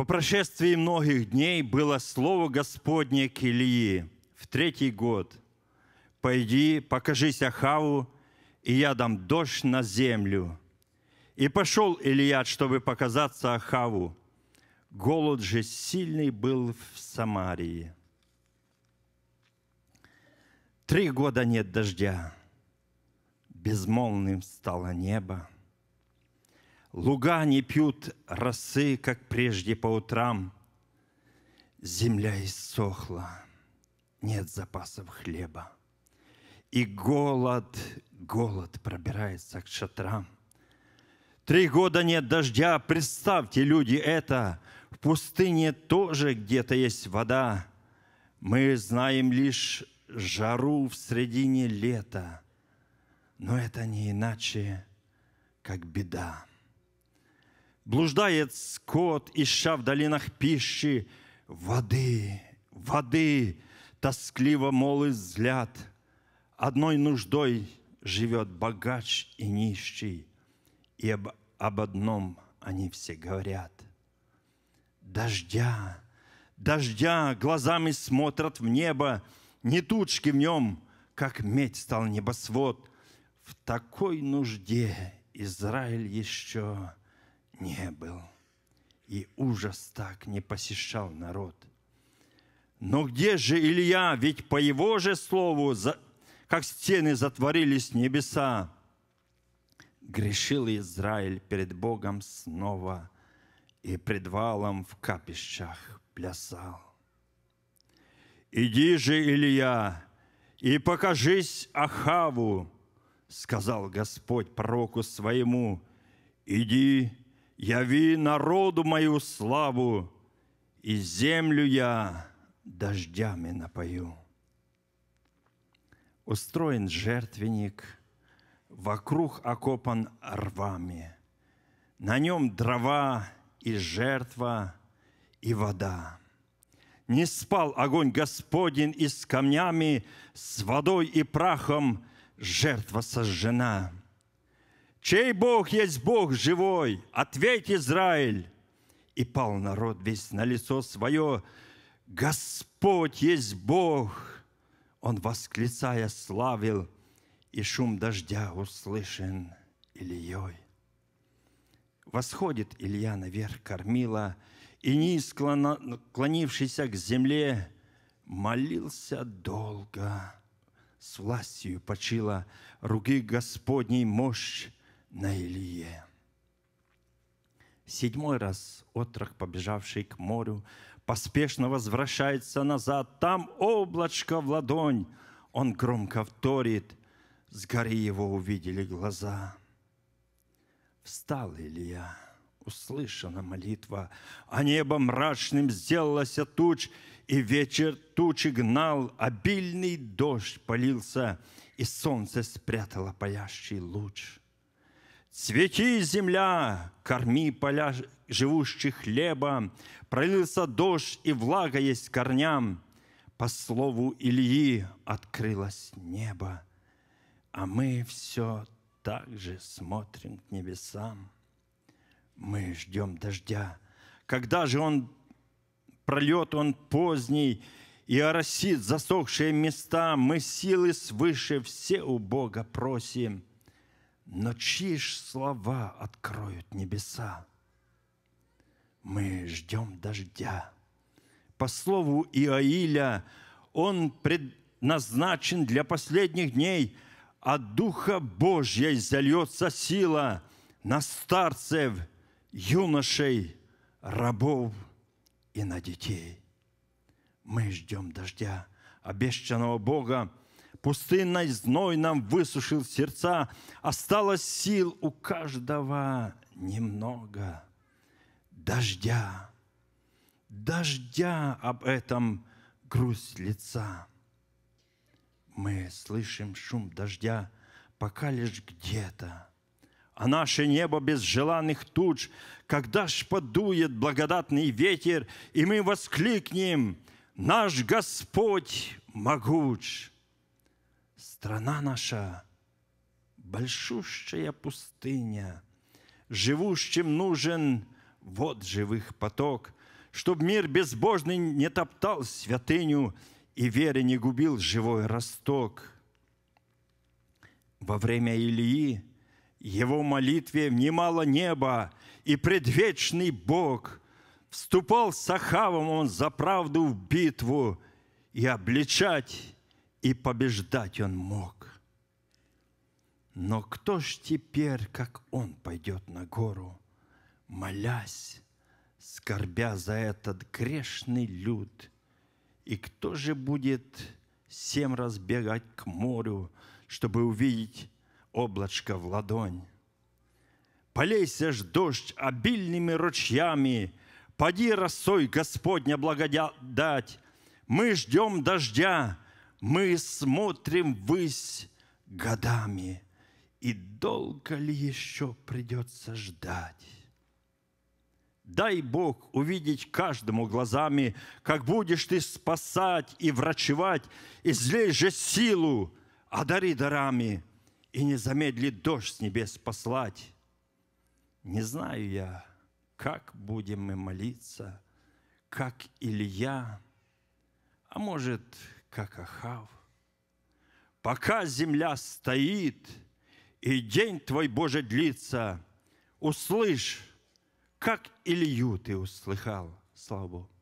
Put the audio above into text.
По прошествии многих дней было слово Господне к Илии в третий год. «Пойди, покажись Ахаву, и я дам дождь на землю». И пошел Илья, чтобы показаться Ахаву. Голод же сильный был в Самарии. Три года нет дождя. Безмолвным стало небо. Луга не пьют росы, как прежде по утрам. Земля иссохла, нет запасов хлеба. И голод, голод пробирается к шатрам. Три года нет дождя, представьте, люди, это в пустыне тоже где-то есть вода. Мы знаем лишь жару в середине лета, но это не иначе, как беда. Блуждает скот, ища в долинах пищи, воды, воды, тоскливо молы взгляд. Одной нуждой живет богач и нищий, и об, об одном они все говорят. Дождя, дождя глазами смотрят в небо, не тучки в нем, как медь стал небосвод. В такой нужде Израиль еще не был, и ужас так не посещал народ. Но где же Илья? Ведь по его же слову, как стены затворились небеса, грешил Израиль перед Богом снова и предвалом в капищах плясал. «Иди же, Илья, и покажись Ахаву!» — сказал Господь пророку своему. «Иди яви народу мою славу, и землю я дождями напою. Устроен жертвенник, вокруг окопан рвами. На нем дрова и жертва, и вода. Не спал огонь Господень и с камнями, с водой и прахом жертва сожжена. Чей Бог есть Бог живой? Ответь, Израиль!» И пал народ весь на лицо свое. «Господь есть Бог!» Он, восклицая, славил, и шум дождя услышан Ильей. Восходит Илья наверх кормила, и низ, клонившийся к земле, молился долго. С властью почила руки Господней мощь, на Илье. Седьмой раз отрок, побежавший к морю, поспешно возвращается назад. Там облачко в ладонь. Он громко вторит. С горы его увидели глаза. Встал Илья. Услышана молитва, а небо мрачным сделалось туч, и вечер тучи гнал, обильный дождь полился, и солнце спрятало паящий луч. Цвети, земля, корми поля живущих хлеба, Пролился дождь, и влага есть корням. По слову Ильи открылось небо, А мы все так же смотрим к небесам. Мы ждем дождя. Когда же он пролет, он поздний, и оросит засохшие места, мы силы свыше все у Бога просим – но чьи ж слова откроют небеса? Мы ждем дождя. По слову Иоиля, он предназначен для последних дней. а Духа Божьей зальется сила на старцев, юношей, рабов и на детей. Мы ждем дождя, обещанного Бога – Пустынный зной нам высушил сердца. Осталось сил у каждого немного. Дождя, дождя об этом грусть лица. Мы слышим шум дождя пока лишь где-то. А наше небо без желанных туч, когда ж подует благодатный ветер, и мы воскликнем, наш Господь могуч страна наша – большущая пустыня. Живущим нужен вод живых поток, чтоб мир безбожный не топтал святыню и вере не губил живой росток. Во время Илии его молитве внимало небо, и предвечный Бог вступал с Ахавом он за правду в битву, и обличать и побеждать он мог. Но кто ж теперь, как он, пойдет на гору, молясь, скорбя за этот грешный люд? И кто же будет семь раз бегать к морю, чтобы увидеть облачко в ладонь? Полейся ж дождь обильными ручьями, Поди росой Господня благодать, Мы ждем дождя, мы смотрим ввысь годами, и долго ли еще придется ждать? Дай Бог увидеть каждому глазами, как будешь ты спасать и врачевать, излей же силу, одари дарами, и не замедли дождь с небес послать. Не знаю я, как будем мы молиться, как Илья, а может, как Ахав. Пока земля стоит и день твой, Боже, длится, услышь, как Илью ты услыхал, слава Богу.